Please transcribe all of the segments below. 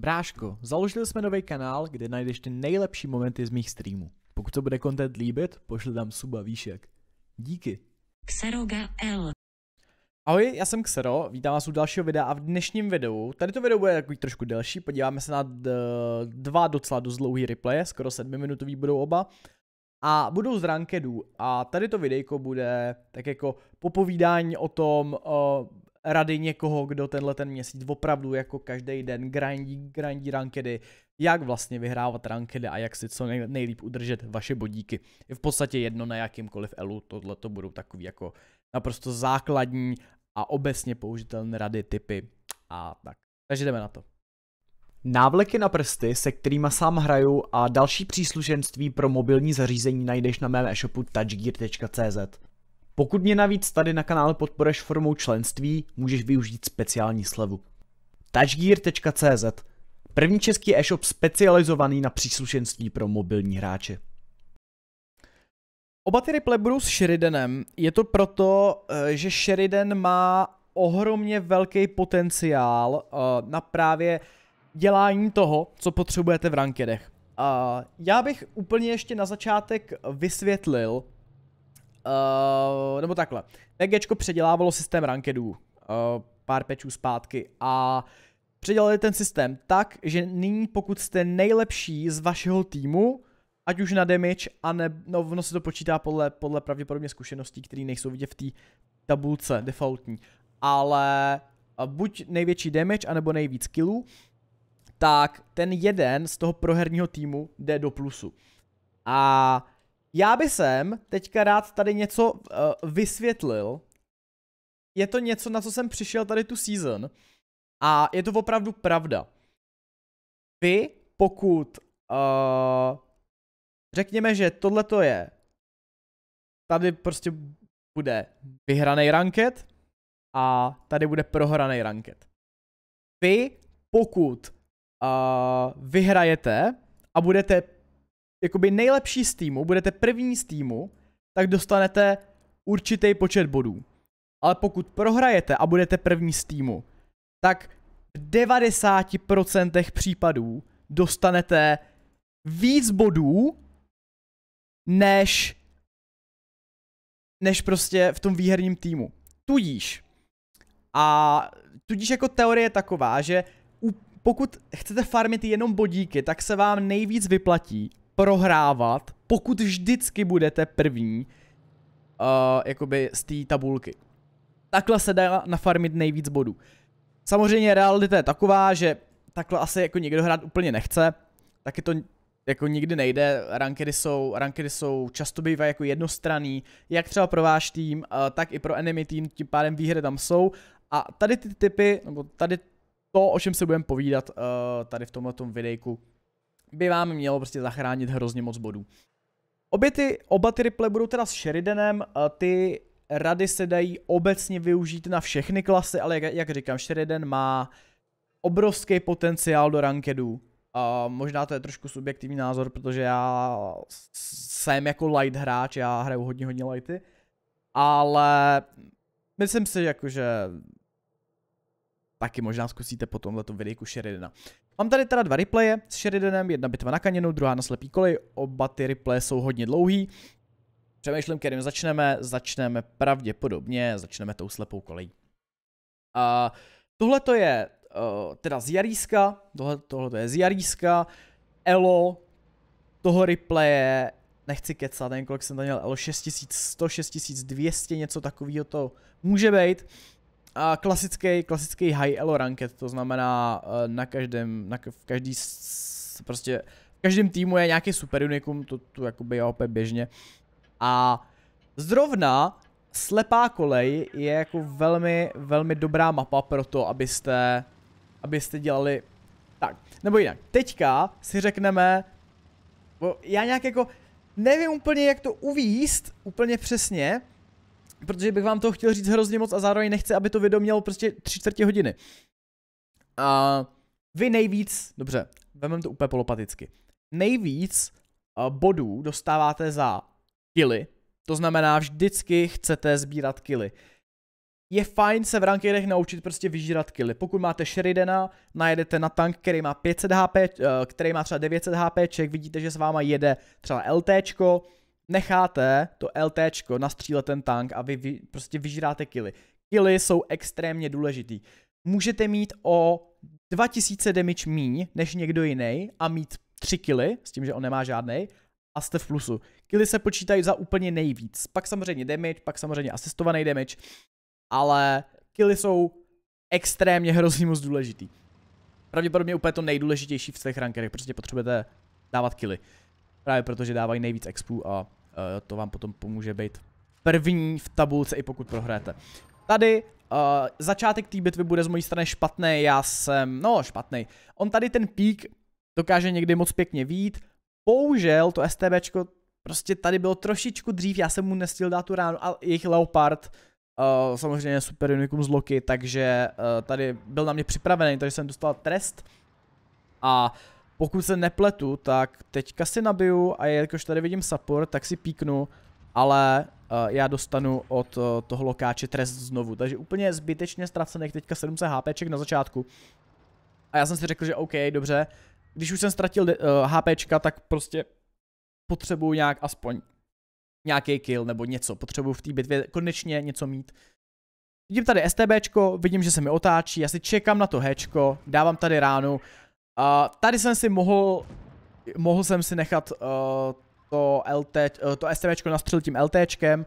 Bráško, založili jsme nový kanál, kde najdeš ty nejlepší momenty z mých streamů. Pokud to bude content líbit, pošli tam suba výšek. Díky. Xeroga L. Ahoj, já jsem Xero, vítám vás u dalšího videa a v dnešním videu, tady to video bude takový trošku delší, podíváme se na eh, dva docela dost dlouhý replay, skoro sedmiminutový budou oba, a budou z rankedů a tady to videjko bude tak jako popovídání o tom, eh, rady někoho, kdo tenhle ten měsíc opravdu jako každý den grindí, grindí rankedy, jak vlastně vyhrávat rankedy a jak si co nejlíp udržet vaše bodíky. Je v podstatě jedno na jakýmkoliv elu, tohle to budou takový jako naprosto základní a obecně použitelné rady, typy a tak. Takže jdeme na to. Návleky na prsty, se kterými sám hraju a další příslušenství pro mobilní zařízení najdeš na mém e-shopu touchgear.cz. Pokud mě navíc tady na kanále podporeš formou členství, můžeš využít speciální slevu. Touchgear.cz První český e-shop specializovaný na příslušenství pro mobilní hráče. Oba ty replay budou s Sheridanem. Je to proto, eh, že Sheridan má ohromně velký potenciál eh, na právě dělání toho, co potřebujete v rankedech. Já bych úplně ještě na začátek vysvětlil, Eh, nebo takhle. TGčko předělávalo systém rankedů uh, pár pečů zpátky a předělali ten systém tak, že nyní pokud jste nejlepší z vašeho týmu, ať už na damage, a ne, no, ono se to počítá podle, podle pravděpodobně zkušeností, které nejsou vidět v té tabulce defaultní, ale eh, buď největší damage, anebo nejvíc killů, tak ten jeden z toho proherního týmu jde do plusu. A já bych sem teďka rád tady něco uh, vysvětlil. Je to něco, na co jsem přišel tady tu season. A je to opravdu pravda. Vy, pokud uh, řekněme, že tohle to je, tady prostě bude vyhraný ranket a tady bude prohraný ranket. Vy, pokud uh, vyhrajete a budete jakoby nejlepší z týmu, budete první z týmu, tak dostanete určitý počet bodů. Ale pokud prohrajete a budete první z týmu, tak v 90% případů dostanete víc bodů, než než prostě v tom výherním týmu. Tudíž. A tudíž jako teorie je taková, že pokud chcete farmit jenom bodíky, tak se vám nejvíc vyplatí prohrávat, pokud vždycky budete první, uh, jakoby z té tabulky. Takhle se dá nafarmit nejvíc bodů. Samozřejmě realita je taková, že takhle asi jako někdo hrát úplně nechce, taky to jako nikdy nejde, rankedy jsou, rankedy jsou často bývají jako jednostraný, jak třeba pro váš tým, uh, tak i pro enemy tým, tím pádem výhry tam jsou a tady ty typy, nebo tady to, o čem se budeme povídat uh, tady v tomhle videjku, by vám mělo prostě zachránit hrozně moc bodů. Obě ty, oba ty ripple budou teda s Sheridanem, ty rady se dají obecně využít na všechny klasy, ale jak, jak říkám, Sheridan má obrovský potenciál do rankedů. A možná to je trošku subjektivní názor, protože já jsem jako light hráč, já hraju hodně hodně lighty, ale myslím si, jako, že taky možná zkusíte po tomhleto videjku Sheridana. Mám tady teda dva replaye s Sheridanem, jedna bitva na kaněnu, druhá na slepý koli, oba ty replaye jsou hodně dlouhý. Přemýšlím, kterým začneme, začneme pravděpodobně, začneme tou slepou kolejí. A tohle to je uh, teda z Jaríska, tohle, to je z Jaríska, Elo, toho replaye, nechci kecat, nevím kolik jsem tam měl, Elo 6100, 6200, něco takového to může být a klasický, klasický high elo ranked, to znamená eh, na každém, na v každý prostě v každém týmu je nějaký super unikum, to tu jakoby je opět běžně. A zrovna slepá kolej je jako velmi, velmi dobrá mapa pro to, abyste, abyste dělali tak. Nebo jinak, teďka si řekneme, já nějak jako nevím úplně jak to uvíst úplně přesně, protože bych vám to chtěl říct hrozně moc a zároveň nechci, aby to video mělo prostě tři čtvrtě hodiny. A vy nejvíc, dobře, vezmeme to úplně polopaticky, nejvíc eh, bodů dostáváte za kily, to znamená vždycky chcete sbírat kily. Je fajn se v rankerech naučit prostě vyžírat kily. Pokud máte Sheridana, najedete na tank, který má 500 HP, eh, který má třeba 900 HP, vidíte, že s váma jede třeba LTčko, necháte to LTčko nastřílet ten tank a vy, vy prostě vyžíráte kily. Kily jsou extrémně důležitý. Můžete mít o 2000 damage míň než někdo jiný a mít 3 kily, s tím, že on nemá žádný, a jste v plusu. Kily se počítají za úplně nejvíc. Pak samozřejmě damage, pak samozřejmě asistovaný damage, ale kily jsou extrémně hrozně moc důležitý. Pravděpodobně úplně to nejdůležitější v svých rankerech, prostě potřebujete dávat kily. Právě protože dávají nejvíc expů a Eh, to vám potom pomůže být první v tabulce, i pokud prohráte. Tady uh, začátek té bitvy bude z mojí strany špatný, já jsem, no špatný. On tady ten pík dokáže někdy moc pěkně vít, Použil to STBčko prostě tady bylo trošičku dřív, já jsem mu nestil dát tu ránu, ale jejich Leopard, uh, samozřejmě Super unikum z Loki, takže uh, tady byl na mě připravený, takže jsem dostal trest a uh, pokud se nepletu, tak teďka si nabiju a jelikož tady vidím support, tak si píknu, ale uh, já dostanu od uh, toho lokáče trest znovu. Takže úplně zbytečně ztracených teďka 700 HPček na začátku. A já jsem si řekl, že OK, dobře, když už jsem ztratil uh, eh, HPčka, tak prostě potřebuju nějak aspoň nějaký kill nebo něco. Potřebuju v té bitvě konečně něco mít. Vidím tady STBčko, vidím, že se mi otáčí, já si čekám na to Hčko, dávám tady ránu Uh, tady jsem si mohl, mohl jsem si nechat uh, to, LT, uh, eh, to STVčko nastřelit tím LTčkem,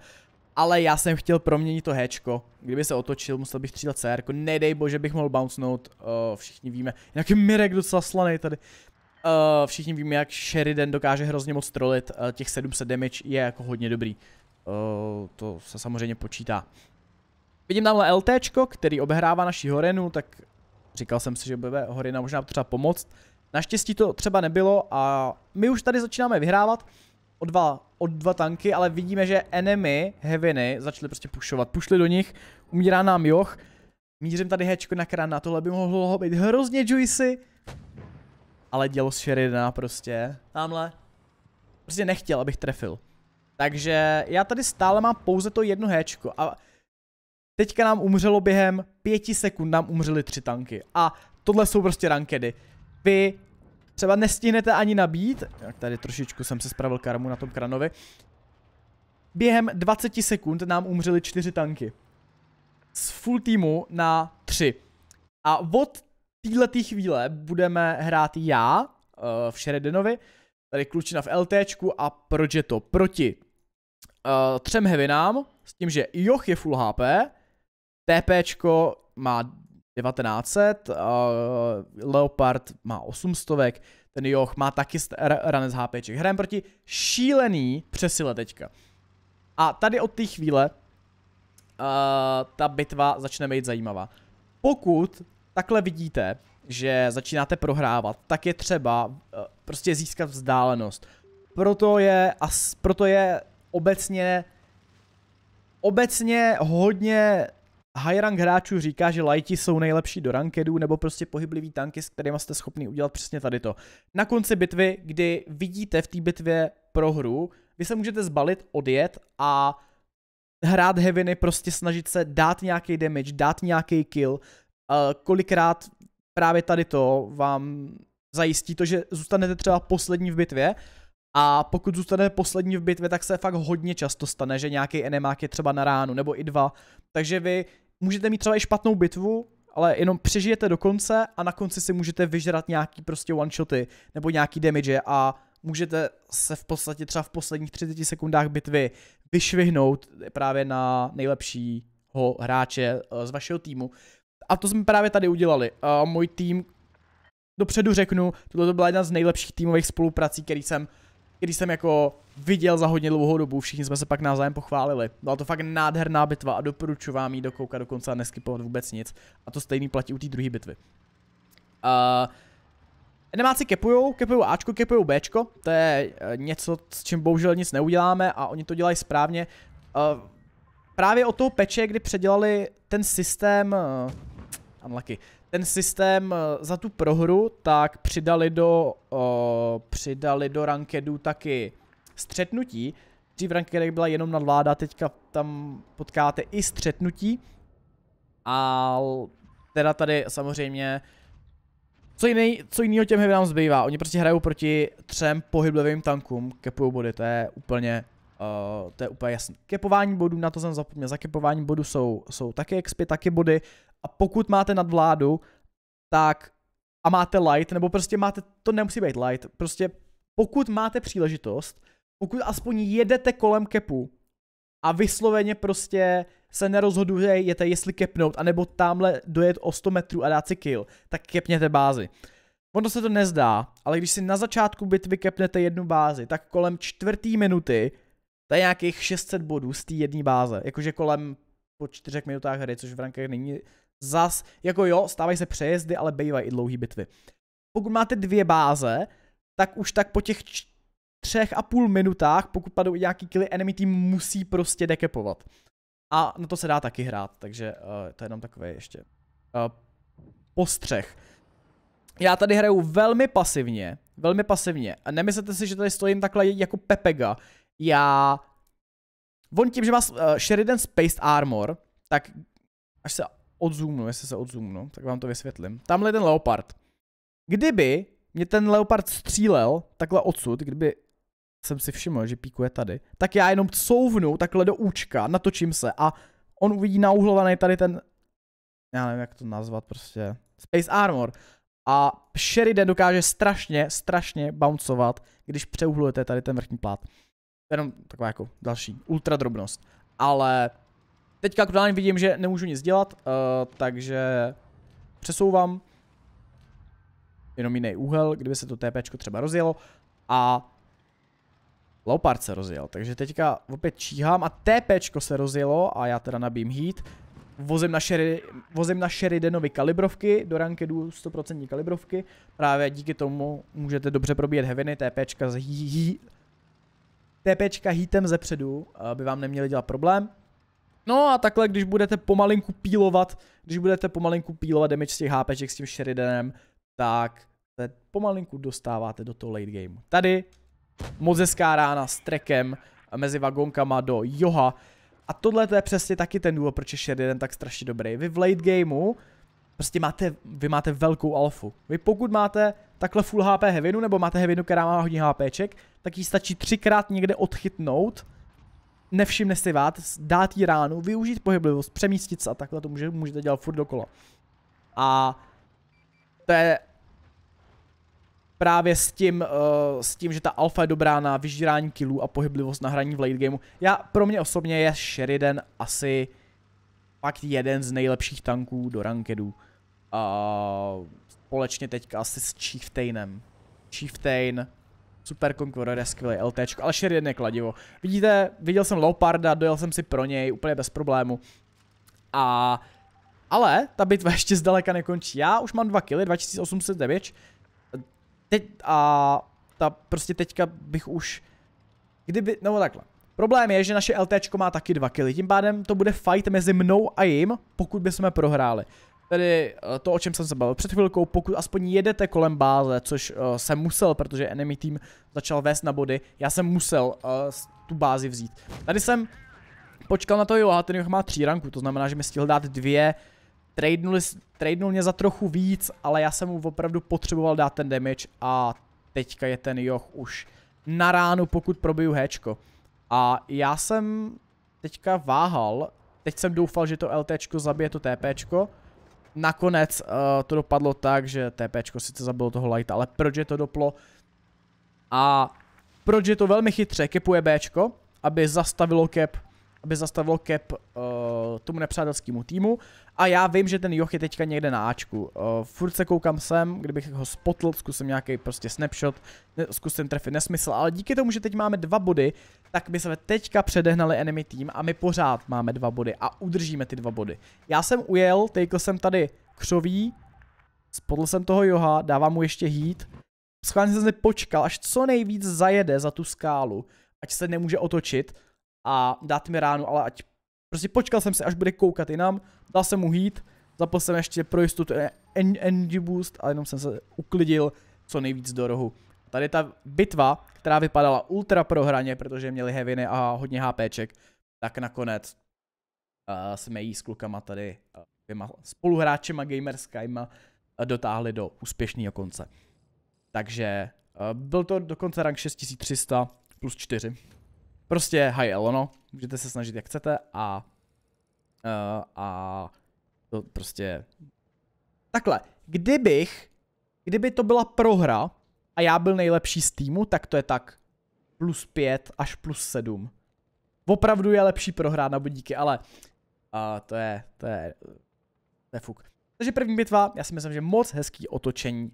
ale já jsem chtěl proměnit to Hčko. Kdyby se otočil, musel bych střílet CR. -ko. Nedej bože, bych mohl bouncenout. Uh, eh, všichni víme. Nějaký Mirek docela slaný tady. Uh, všichni víme, jak Sheridan dokáže hrozně moc trolit. Uh, těch 700 damage je jako hodně dobrý. Uh, to se samozřejmě počítá. Vidím tamhle LTčko, který obehrává naši Horenu, tak Říkal jsem si, že bude Horina možná třeba pomoct. Naštěstí to třeba nebylo a my už tady začínáme vyhrávat o dva, o dva tanky, ale vidíme, že enemy, heaviny, začaly prostě pušovat. Pušli do nich, umírá nám Joch. Mířím tady hečko na krana, tohle by mohlo být hrozně juicy. Ale dělo s Sheridana prostě. Tamhle. Prostě nechtěl, abych trefil. Takže já tady stále mám pouze to jedno hečko a Teďka nám umřelo během pěti sekund, nám umřely tři tanky. A tohle jsou prostě rankedy. Vy třeba nestihnete ani nabít, Tak tady trošičku jsem se spravil karmu na tom kranovi, během 20 sekund nám umřely čtyři tanky. Z full týmu na tři. A od této chvíle budeme hrát já eh, v Sheridanovi. tady klučina v LTčku a proč je to proti uh, třem hevinám, s tím, že Joch je full HP, TPčko má 1900, uh, Leopard má 800, ten Joch má taky z HPček. Hrajeme proti šílený přesile teďka. A tady od té chvíle uh, ta bitva začne být zajímavá. Pokud takhle vidíte, že začínáte prohrávat, tak je třeba uh, prostě získat vzdálenost. Proto je, as, proto je obecně obecně hodně high rank hráčů říká, že lighti jsou nejlepší do rankedů nebo prostě pohyblivý tanky, s kterými jste schopni udělat přesně tady to. Na konci bitvy, kdy vidíte v té bitvě prohru, vy se můžete zbalit, odjet a hrát heaviny, prostě snažit se dát nějaký damage, dát nějaký kill. Uh, kolikrát právě tady to vám zajistí to, že zůstanete třeba poslední v bitvě a pokud zůstane poslední v bitvě, tak se fakt hodně často stane, že nějaký enemák je třeba na ránu nebo i dva. Takže vy můžete mít třeba i špatnou bitvu, ale jenom přežijete do konce a na konci si můžete vyžrat nějaký prostě one-shoty nebo nějaký damage a můžete se v podstatě třeba v posledních 30 sekundách bitvy vyšvihnout právě na nejlepšího hráče eh, z vašeho týmu. A to jsme právě tady udělali. Můj tým, dopředu řeknu, tohle byla jedna z nejlepších týmových spoluprací, který jsem který jsem jako viděl za hodně dlouhou dobu, všichni jsme se pak navzájem pochválili. Byla to fakt nádherná bitva a doporučuji vám ji dokoukat dokonce a neskypovat vůbec nic. A to stejný platí u té druhé bitvy. Uh, Nemáci kepujou, kepujou Ačko, kepujou Bčko, to je e, něco, s čím bohužel nic neuděláme a oni to dělají správně. E, právě o toho peče, kdy předělali ten systém... E, unlucky ten systém eh, za tu prohru, tak přidali do, o, eh, přidali do rankedu taky střetnutí. Dřív rankedek byla jenom nadvláda, teďka tam potkáte i střetnutí. A teda tady samozřejmě co, jiný, co jinýho těm heavy zbývá? Oni prostě hrajou proti třem pohyblivým tankům, kepují body, to je úplně, uh, to je úplně jasný. Kepování bodů, na to jsem zapomněl, za kepování bodů jsou, jsou taky expy, taky body a pokud máte nadvládu, tak a máte light, nebo prostě máte, to nemusí být light, prostě pokud máte příležitost, pokud aspoň jedete kolem kepu a vysloveně prostě se nerozhodujete, jestli kepnout, anebo tamhle dojet o 100 metrů a dát si kill, tak kepněte bázi. Ono se to nezdá, ale když si na začátku bitvy kepnete jednu bázi, tak kolem čtvrtý minuty to je nějakých 600 bodů z té jedné báze. Jakože kolem po čtyřech minutách hry, což v rankách není Zas, jako jo, stávají se přejezdy, ale bývají i dlouhé bitvy. Pokud máte dvě báze, tak už tak po těch třech a půl minutách, pokud padou nějaký killy, enemy team musí prostě dekepovat. A na to se dá taky hrát, takže uh, to je jenom takové ještě uh, postřeh. Já tady hraju velmi pasivně, velmi pasivně. A nemyslete si, že tady stojím takhle jako Pepega. Já... On tím, že má uh, Sheridan Spaced Armor, tak až se Odzumnu, jestli se odzumnu, tak vám to vysvětlím. Tamhle je ten leopard. Kdyby mě ten leopard střílel takhle odsud, kdyby jsem si všiml, že píkuje tady, tak já jenom couvnu takhle do účka, natočím se a on uvidí nauhlovaný tady ten, já nevím, jak to nazvat prostě, Space Armor. A Sheridan dokáže strašně, strašně bouncovat, když přeuhlujete tady ten vrchní plát. Jenom taková jako další ultra drobnost. Ale Teď aktuálně vidím, že nemůžu nic dělat, uh, takže přesouvám jenom jiný úhel, kdyby se to TP třeba rozjelo a Leopard se rozjel, takže teďka opět číhám a TP se rozjelo a já teda nabím heat. Vozím na, šeri, vozím na Sheridanovi kalibrovky, do rankedu 100% kalibrovky. Právě díky tomu můžete dobře probíjet heaviny, TPčka s hí, hí, TPčka heatem zepředu, eh, aby vám neměli dělat problém. No a takhle, když budete pomalinku pílovat, když budete pomalinku pílovat damage z těch HPček s tím Sheridanem, tak se pomalinku dostáváte do toho late game. Tady moc hezká rána s trekem mezi vagonkama do Joha. A tohle to je přesně taky ten důvod, proč je Sheridan tak strašně dobrý. Vy v late gameu prostě máte, vy máte velkou alfu. Vy pokud máte takhle full HP Heavinu, nebo máte Hevinu, no, která má hodně HPček, tak jí stačí třikrát někde odchytnout nevšimne si vás, dát jí ránu, využít pohyblivost, přemístit se a takhle to může, můžete dělat furt dokola. A to je právě s tím, uh, s tím, že ta alfa je dobrá na vyžírání killů a pohyblivost na hraní v late gameu. Já, pro mě osobně je Sheridan asi fakt jeden z nejlepších tanků do rankedu. Uh, společně teďka asi s Chieftainem. Chieftain, Super Conqueror je skvělý LT, ale Sheridan jedné kladivo. Vidíte, viděl jsem Loparda, dojel jsem si pro něj úplně bez problému. A ale ta bitva ještě zdaleka nekončí. Já už mám 2 killy, 2800 damage. Teď a ta prostě teďka bych už, kdyby, nebo takhle. Problém je, že naše LTčko má taky dva killy, tím pádem to bude fight mezi mnou a jim, pokud bychom prohráli tedy eh, to, o čem jsem se bavil před chvilkou, pokud aspoň jedete kolem báze, což uh, jsem musel, protože enemy team začal vést na body, já jsem musel uh, tu bázi vzít. Tady jsem počkal na to Joha, ten Joh má tři ranku, to znamená, že mi stihl dát dvě, tradenul, mě za trochu víc, ale já jsem mu opravdu potřeboval dát ten damage a teďka je ten Joh už na ránu, pokud probiju Hčko. A já jsem teďka váhal, teď jsem doufal, že to LTčko zabije to TPčko, Nakonec uh, to dopadlo tak, že TP sice zabilo toho Lighta, ale proč je to doplo? A proč je to velmi chytře, kepuje B, aby zastavilo kep aby zastavilo Cap uh, tomu nepřátelskému týmu. A já vím, že ten Joch je teďka někde na Ačku. Uh, furt se koukám sem, kdybych ho spotl, zkusím nějaký prostě snapshot, ne, zkusím trefit nesmysl, ale díky tomu, že teď máme dva body, tak my jsme teďka předehnali enemy tým a my pořád máme dva body a udržíme ty dva body. Já jsem ujel, tejkl jsem tady křový, spotl jsem toho Joha, dávám mu ještě heat, schválně jsem se počkal, až co nejvíc zajede za tu skálu, ať se nemůže otočit a dát mi ránu, ale ať. Prostě počkal jsem se, až bude koukat jinam, dal jsem mu hít, zapl jsem ještě pro jistotu e- energy boost a jenom jsem se uklidil co nejvíc do rohu. Tady ta bitva, která vypadala ultra prohraně, protože měli heaviny a hodně HPček, tak nakonec uh, jsme jí s klukama tady uh, dvěma spoluhráčema gamerskyma uh, dotáhli do úspěšného konce. Takže uh, byl to dokonce rank 6300 plus 4. Prostě hi Elono, můžete se snažit jak chcete a, uh, a to prostě... Takhle, kdybych, kdyby to byla prohra a já byl nejlepší z týmu, tak to je tak plus 5 až plus 7. Opravdu je lepší prohrát na bodíky, ale uh, to je, to je, to je fuk. Takže první bitva, já si myslím, že moc hezký otočení uh,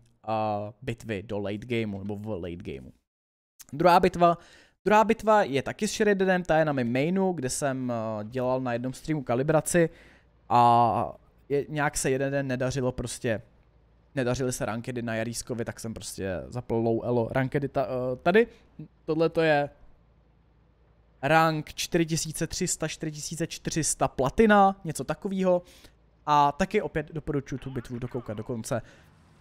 bitvy do late gameu, nebo v late gameu. Druhá bitva, Druhá bitva je taky s Sheridanem, ta je na mém mainu, kde jsem eh, dělal na jednom streamu kalibraci a je, nějak se jeden den nedařilo prostě, nedařily se rankedy na Jarískovi, tak jsem prostě zapl low elo rankedy ta, eh, tady. Tohle to je rank 4300, 4400 platina, něco takového. A taky opět doporučuji tu bitvu dokoukat do konce.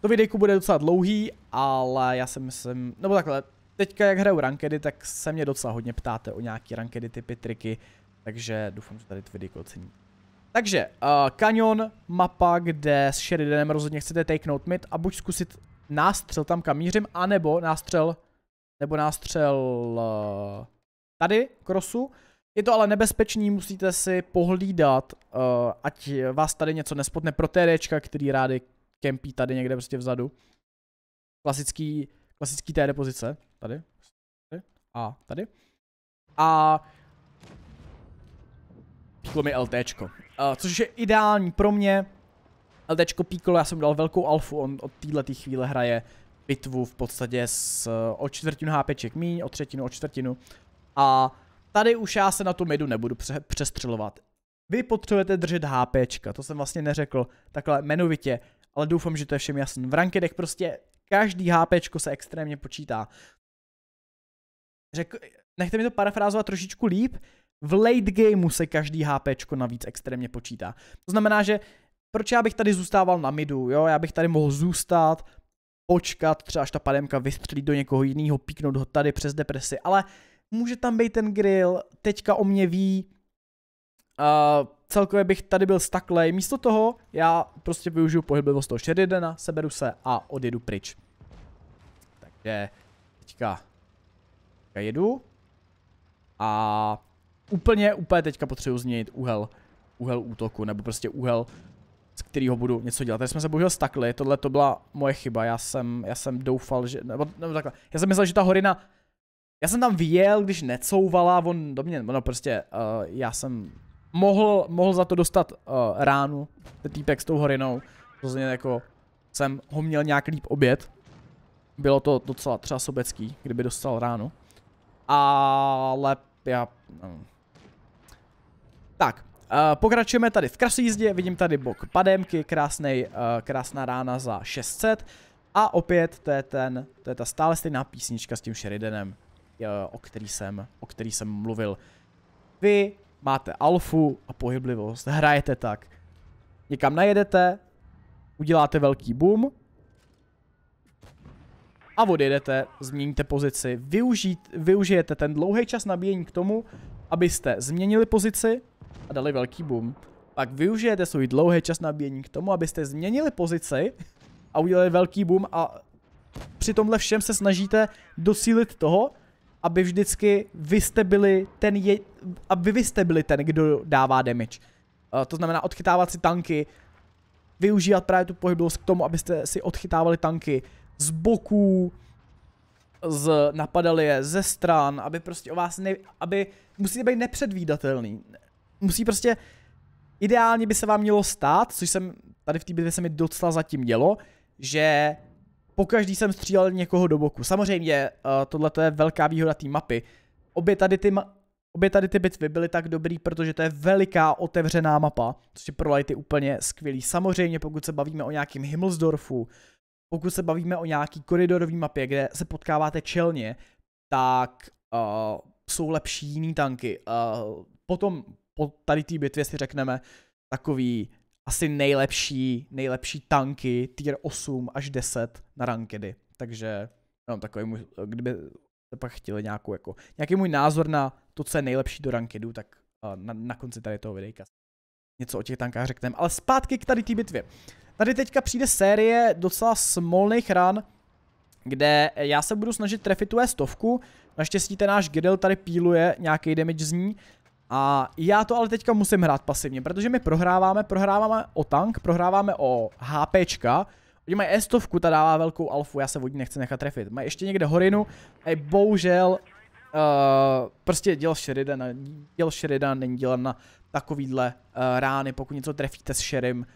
To videjku bude docela dlouhý, ale já si myslím, nebo takhle, teďka jak hraju rankedy, tak se mě docela hodně ptáte o nějaký rankedy typy, triky, takže doufám, že tady ty videa ocení. Takže, uh, eh, kanion, mapa, kde s Sheridanem rozhodně chcete takenout mid a buď zkusit nástřel tam kam mířím, anebo nástřel, nebo nástřel uh, tady, krosu. Je to ale nebezpečný, musíte si pohlídat, uh, ať vás tady něco nespotne pro TDčka, který rády kempí tady někde prostě vzadu. Klasický klasický té pozice. Tady. tady. A tady. A píklo mi LTčko. Uh, což je ideální pro mě. LTčko píklo, já jsem dal velkou alfu, on od této chvíle hraje bitvu v podstatě s, o čtvrtinu HPček míň, o třetinu, o čtvrtinu. A tady už já se na tu midu nebudu pře přestřelovat. Vy potřebujete držet HPčka, to jsem vlastně neřekl takhle jmenovitě, ale doufám, že to je všem jasný. V rankedech prostě Každý HP se extrémně počítá. Řek, nechte mi to parafrázovat trošičku líp, v late gameu se každý HP navíc extrémně počítá. To znamená, že proč já bych tady zůstával na midu, jo? Já bych tady mohl zůstat, počkat, třeba až ta pademka vystřelí do někoho jiného, píknout ho tady přes depresi, ale může tam být ten grill, teďka o mě ví, uh, celkově bych tady byl staklej. Místo toho já prostě využiju pohyblivost toho Sheridana, seberu se a odjedu pryč. Takže teďka, teďka jedu a úplně, úplně teďka potřebuji změnit úhel, úhel útoku, nebo prostě úhel, z kterého budu něco dělat. Tady jsme se bohužel stakli, tohle to byla moje chyba, já jsem, já jsem doufal, že, nebo, nebo takhle, já jsem myslel, že ta horina, já jsem tam vyjel, když necouvala, on do mě, no prostě, uh, já jsem mohl, mohl za to dostat uh, ránu, ten týpek s tou horinou. Rozhodně jako jsem ho měl nějak líp oběd. Bylo to docela třeba sobecký, kdyby dostal ránu. Ale já... Um. Tak, uh, pokračujeme tady v krasojízdě, vidím tady bok pademky, krásnej, uh, krásná rána za 600. A opět to je, ten, to je ta stále stejná písnička s tím Sheridanem, uh, o, který jsem, o který jsem mluvil. Vy máte alfu a pohyblivost, hrajete tak. Někam najedete, uděláte velký boom a odjedete, změníte pozici, využít, využijete ten dlouhý čas nabíjení k tomu, abyste změnili pozici a dali velký boom. Pak využijete svůj dlouhý čas nabíjení k tomu, abyste změnili pozici a udělali velký boom a při tomhle všem se snažíte dosílit toho, aby vždycky vy jste byli ten je, aby vy jste byli ten, kdo dává damage. Uh, to znamená odchytávat si tanky, využívat právě tu pohyblost k tomu, abyste si odchytávali tanky z boků, z, napadali je ze stran, aby prostě o vás ne, aby, musíte být nepředvídatelný. Musí prostě, ideálně by se vám mělo stát, což jsem, tady v té bitvě se mi docela zatím dělo, že pokaždý jsem střílel někoho do boku. Samozřejmě, uh, tohle je velká výhoda té mapy. Obě tady ty ma- Obě tady ty bitvy byly tak dobrý, protože to je veliká otevřená mapa, což je pro lighty úplně skvělý. Samozřejmě pokud se bavíme o nějakým Himmelsdorfu, pokud se bavíme o nějaký koridorový mapě, kde se potkáváte čelně, tak uh, jsou lepší jiný tanky. Uh, potom po tady té bitvě si řekneme takový asi nejlepší, nejlepší tanky tier 8 až 10 na rankedy. Takže jenom takový můj, kdyby se pak chtěli nějakou, jako, nějaký můj názor na to, co je nejlepší do rankedu, tak na, na konci tady toho videjka něco o těch tankách řekneme. Ale zpátky k tady té bitvě. Tady teďka přijde série docela smolných ran, kde já se budu snažit trefit tu e stovku. Naštěstí ten náš Gidel tady píluje nějaký damage z ní, a já to ale teďka musím hrát pasivně, protože my prohráváme, prohráváme o tank, prohráváme o HPčka, Oni mají estovku, ta dává velkou alfu, já se vodní nechci nechat trefit. Mají ještě někde horinu, a bohužel, uh, prostě děl Sheridan, děl Sheridan není dělen na takovýhle uh, rány, pokud něco trefíte s Sherim,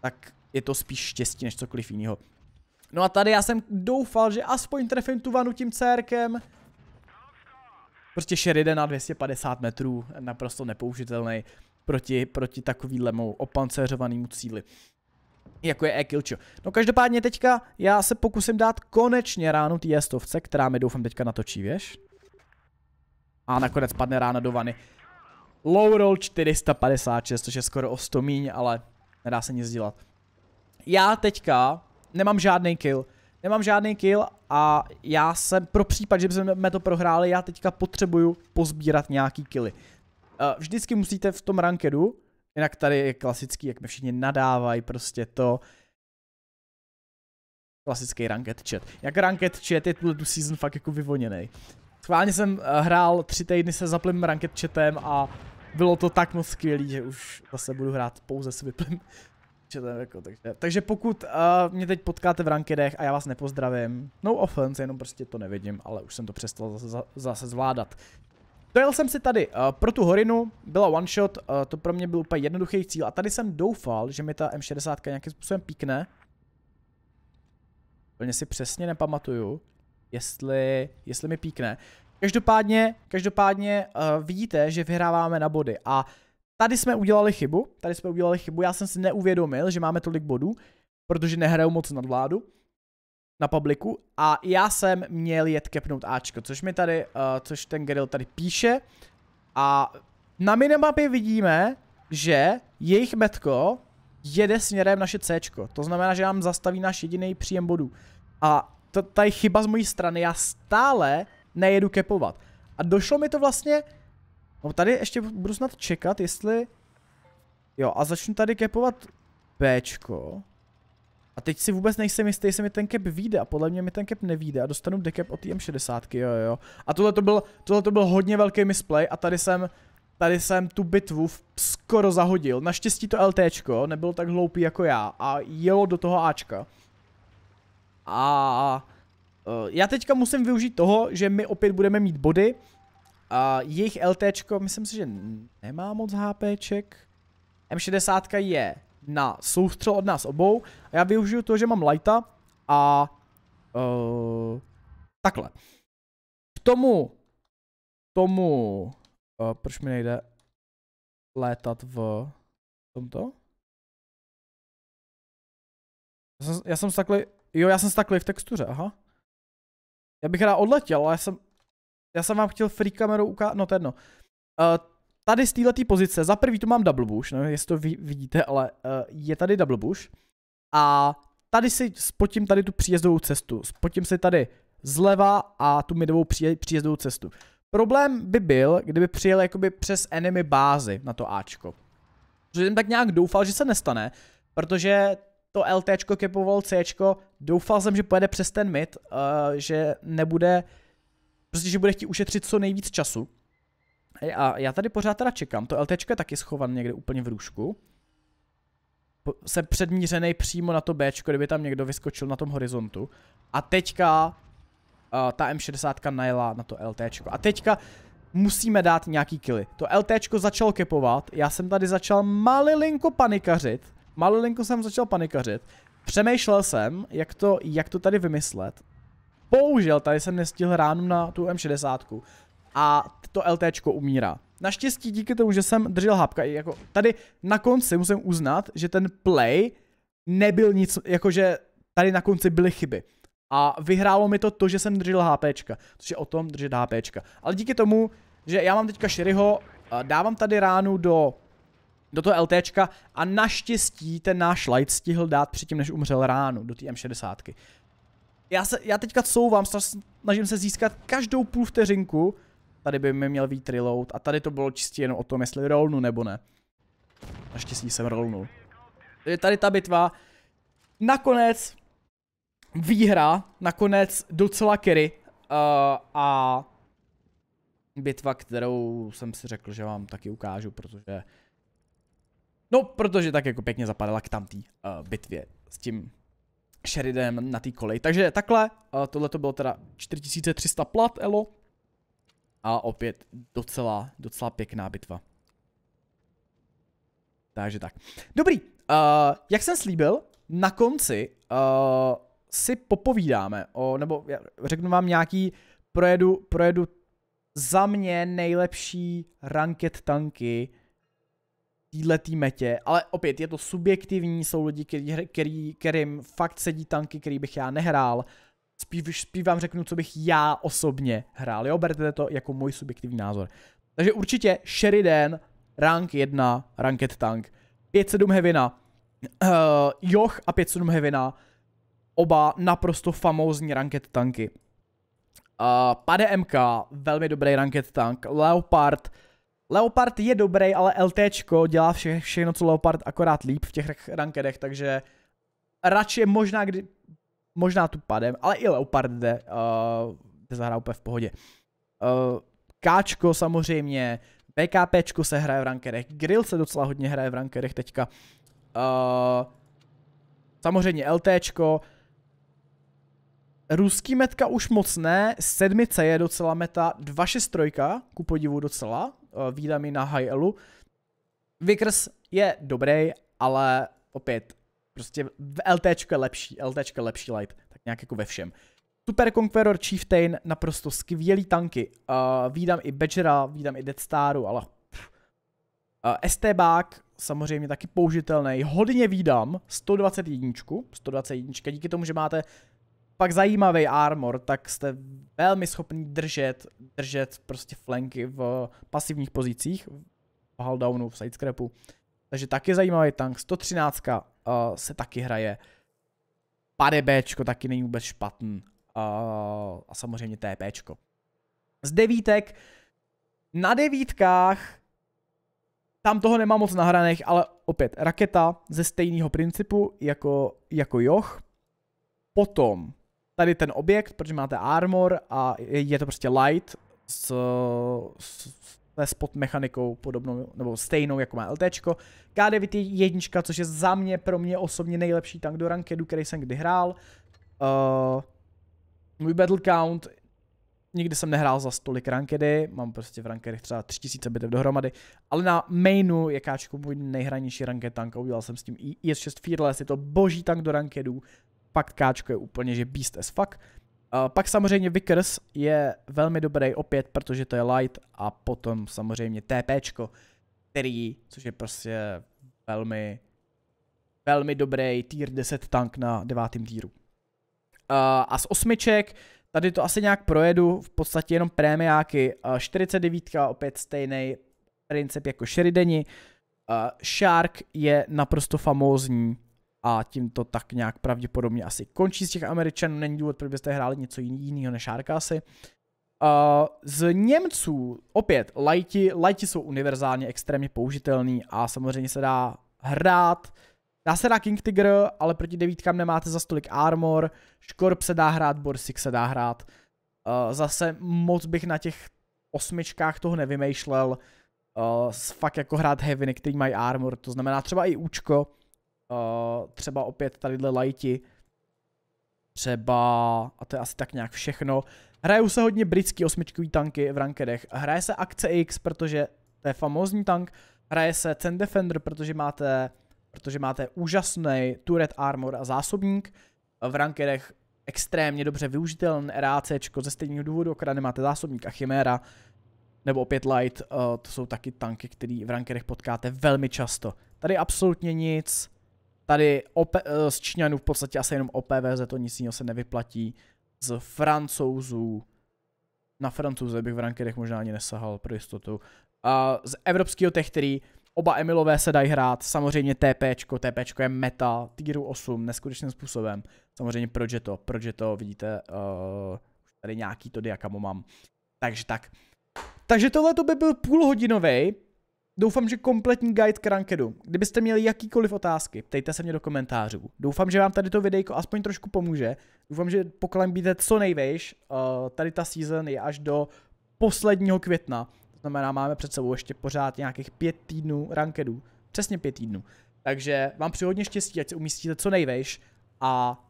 tak je to spíš štěstí než cokoliv jiného. No a tady já jsem doufal, že aspoň trefím tu vanu tím CRkem, Prostě Sheridan na 250 metrů, naprosto nepoužitelný proti, proti takovýhlemu opancerovanému cíli jako je e-kilcho. No každopádně teďka já se pokusím dát konečně ránu té stovce, která mi doufám teďka natočí, věš? A nakonec padne rána do vany. Low roll 456, což je skoro o 100 míň, ale nedá se nic dělat. Já teďka nemám žádný kill, nemám žádný kill a já jsem pro případ, že bychom to prohráli, já teďka potřebuju pozbírat nějaký killy. Eh, vždycky musíte v tom rankedu, jinak tady je klasický, jak mi všichni nadávají prostě to, klasický ranked chat. Jak ranked chat je tuhle tu season fakt jako vyvoněný. Schválně jsem eh, hrál tři týdny se zaplým ranked chatem a bylo to tak moc skvělý, že už zase budu hrát pouze s vyplým četem, jako, takže, takže pokud uh, mě teď potkáte v rankedech a já vás nepozdravím, no offense, jenom prostě to nevidím, ale už jsem to přestal zase, zase zvládat. Dojel jsem si tady uh, pro tu horinu, byla one shot, uh, to pro mě byl úplně jednoduchý cíl a tady jsem doufal, že mi ta M60 nějakým způsobem píkne. Plně si přesně nepamatuju, jestli, jestli mi píkne. Každopádně, každopádně uh, vidíte, že vyhráváme na body a uh, Tady jsme udělali chybu, tady jsme udělali chybu, já jsem si neuvědomil, že máme tolik bodů, protože nehraju moc nad vládu na publiku a já jsem měl jet kepnout Ačko, což mi tady, uh, což ten Geril tady píše a na minimapě vidíme, že jejich metko jede směrem naše cčko. To znamená, že nám zastaví náš jediný příjem bodů. A to, tady chyba z mojí strany, já stále nejedu kepovat. A došlo mi to vlastně No tady ještě budu snad čekat, jestli... Jo, a začnu tady kepovat Bčko. A teď si vůbec nejsem jistý, jestli mi ten cap vyjde a podle mě mi ten cap nevíde a dostanu decap od tm 60 jo jo. A tohle to byl, tohle to byl hodně velký misplay a tady jsem, tady jsem tu bitvu skoro zahodil. Naštěstí to LTčko nebyl tak hloupý jako já a jelo do toho Ačka. A e, já teďka musím využít toho, že my opět budeme mít body, a jejich LT, myslím si, že nemá moc HPček. M60 je na soustřel od nás obou. A já využiju to, že mám lighta a uh, takhle. K tomu, tomu, uh, proč mi nejde létat v tomto? Já jsem, já jsem takhle, jo, já jsem takhle v textuře, aha. Já bych rád odletěl, ale já jsem, já jsem vám chtěl free kamerou ukázat, no to jedno. Uh, tady z této pozice, za prvý tu mám double bush, nevím jestli to vy, vidíte, ale uh, je tady double bush. A tady si spotím tady tu příjezdovou cestu, spotím si tady zleva a tu midovou příje, příjezdovou cestu. Problém by byl, kdyby přijel jakoby přes enemy bázy na to Ačko. Že jsem tak nějak doufal, že se nestane, protože to LTčko kepoval Cčko, doufal jsem, že pojede přes ten mid, uh, že nebude Prostě, že bude chtít ušetřit co nejvíc času. A já tady pořád teda čekám, to LT je taky schovan někde úplně v růžku. Jsem předmířený přímo na to B, kdyby tam někdo vyskočil na tom horizontu. A teďka uh, ta M60 najela na to LT. A teďka musíme dát nějaký killy. To LT začalo kepovat, já jsem tady začal malilinko panikařit. Malilinko jsem začal panikařit. Přemýšlel jsem, jak to, jak to tady vymyslet. Bohužel tady jsem nestihl ránu na tu M60 a to LTčko umírá. Naštěstí díky tomu, že jsem držel hápka, jako tady na konci musím uznat, že ten play nebyl nic, jakože tady na konci byly chyby. A vyhrálo mi to to, že jsem držel HPčka, což je o tom držet HPčka. Ale díky tomu, že já mám teďka Sherryho, dávám tady ránu do, do toho LTčka a naštěstí ten náš light stihl dát předtím, než umřel ránu do té M60. Já, se, já teďka couvám, snažím se získat každou půl vteřinku. Tady by mi měl být reload a tady to bylo čistě jenom o tom, jestli rolnu nebo ne. Naštěstí jsem rollnul. Je tady ta bitva. Nakonec výhra, nakonec docela kery uh, a bitva, kterou jsem si řekl, že vám taky ukážu, protože No, protože tak jako pěkně zapadala k tamtý uh, bitvě s tím Sheridanem na té koleji. Takže takhle, tohle to bylo teda 4300 plat elo. A opět docela, docela pěkná bitva. Takže tak. Dobrý, uh, jak jsem slíbil, na konci uh, si popovídáme, o, nebo já řeknu vám nějaký, projedu, projedu za mě nejlepší ranket tanky této metě, ale opět je to subjektivní, jsou lidi, který, který, kterým fakt sedí tanky, který bych já nehrál, spíš, spíš vám řeknu, co bych já osobně hrál, jo, berte to jako můj subjektivní názor. Takže určitě Sheridan, rank 1, ranked tank, 5-7 Hevina, uh, Joch a 5-7 Hevina, oba naprosto famózní ranked tanky. Uh, eh, Pade MK, velmi dobrý ranked tank, Leopard, Leopard je dobrý, ale LTčko dělá vše, všechno, co Leopard akorát líp v těch rankedech, takže radši je možná, kdy, možná tu padem, ale i Leopard jde, uh, jde zahrá úplně v pohodě. Uh, Káčko samozřejmě, BKPčko se hraje v rankerech, Grill se docela hodně hraje v rankerech teďka. Uh, samozřejmě LTčko, Ruský metka už moc ne, sedmice je docela meta, 263, ku podivu docela, Eh, výdami na high elu. Vickers je dobrý, ale opět, prostě v LT je lepší, LT je lepší light, tak nějak jako ve všem. Super Conqueror Chieftain, naprosto skvělý tanky. Uh, eh, vídám i Badgera, vídám i Staru, ale... Pff. Uh, eh, STBák, samozřejmě taky použitelný. Hodně vídám 121, 121 díky tomu, že máte pak zajímavý armor, tak jste velmi schopni držet, držet prostě flanky v pasivních pozicích, v haldownu, v sidescrapu. Takže taky zajímavý tank, 113 uh, eh, se taky hraje. 5Bčko taky není vůbec špatný. Uh, a samozřejmě čko. Z devítek, na devítkách, tam toho nemám moc nahraných, ale opět raketa ze stejného principu jako, jako Joch. Potom tady ten objekt, protože máte armor a je to prostě light s, s, s spot mechanikou podobnou, nebo stejnou jako má LT. K9 je jednička, což je za mě, pro mě osobně nejlepší tank do rankedu, který jsem kdy hrál. Uh, můj battle count, nikdy jsem nehrál za stolik rankedy, mám prostě v rankedech třeba 3000 bitev dohromady, ale na mainu je káčku můj nejhranější ranked tank a udělal jsem s tím IS6 Fearless, je to boží tank do rankedů, pak káčko je úplně, že beast as fuck. pak samozřejmě Vickers je velmi dobrý opět, protože to je light a potom samozřejmě TPčko, který, což je prostě velmi, velmi dobrý tier 10 tank na devátém týru. a z osmiček, tady to asi nějak projedu, v podstatě jenom prémiáky, 49 opět stejný princip jako Sheridani, Shark je naprosto famózní, a tím to tak nějak pravděpodobně asi končí z těch Američanů. Není důvod, proč byste hráli něco jiného než Arkasy. Uh, z Němců opět lighty, lighty jsou univerzálně extrémně použitelný a samozřejmě se dá hrát. Dá se dá King Tiger, ale proti devítkám nemáte za stolik armor. Škorp se dá hrát, Borsik se dá hrát. Uh, zase moc bych na těch osmičkách toho nevymýšlel. Uh, fakt jako hrát heavy, který mají armor, to znamená třeba i účko, Eh, třeba opět tadyhle lajti, třeba, a to je asi tak nějak všechno. Hrajou se hodně britský osmičkový tanky v rankedech. Hraje se Akce X, protože to je famózní tank. Hraje se Cent Defender, protože máte, protože máte úžasný turret armor a zásobník. Eh, v rankedech extrémně dobře využitelný RACčko ze stejného důvodu, akorát nemáte zásobník a Chimera. Nebo opět Light, eh, to jsou taky tanky, které v rankerech potkáte velmi často. Tady absolutně nic, Tady OP, eh, z Číňanů v podstatě asi jenom OPVZ, to nic jiného se nevyplatí. Z Francouzů, na Francouze bych v rankerech možná ani nesahal pro jistotu. A z evropského těch, který oba Emilové se dají hrát, samozřejmě TP, TP je meta, Tigru 8, neskutečným způsobem. Samozřejmě proč proč je to, je to, vidíte, uh, tady nějaký to diakamo mám. Takže tak. Takže tohle to by byl půlhodinový Doufám, že kompletní guide k rankedu. Kdybyste měli jakýkoliv otázky, ptejte se mě do komentářů. Doufám, že vám tady to videjko aspoň trošku pomůže. Doufám, že být co nejvejš. Eh, tady ta season je až do posledního května. To znamená, máme před sebou ještě pořád nějakých pět týdnů rankedů. Přesně pět týdnů. Takže vám přeji hodně štěstí, ať se umístíte co nejvejš a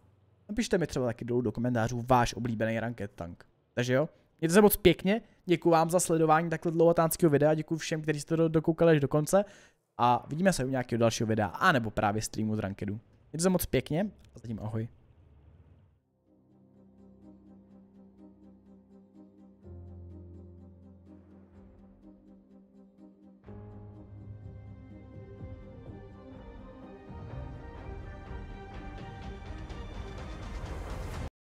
napište mi třeba taky dolů do komentářů váš oblíbený ranked tank. Takže jo, Mějte se moc pěkně, děkuji vám za sledování takhle dlouhotánského videa, děkuji všem, kteří jste to dokoukali až do konce a vidíme se u nějakého dalšího videa, anebo právě streamu z Rankedu. Mějte se moc pěkně a zatím ahoj.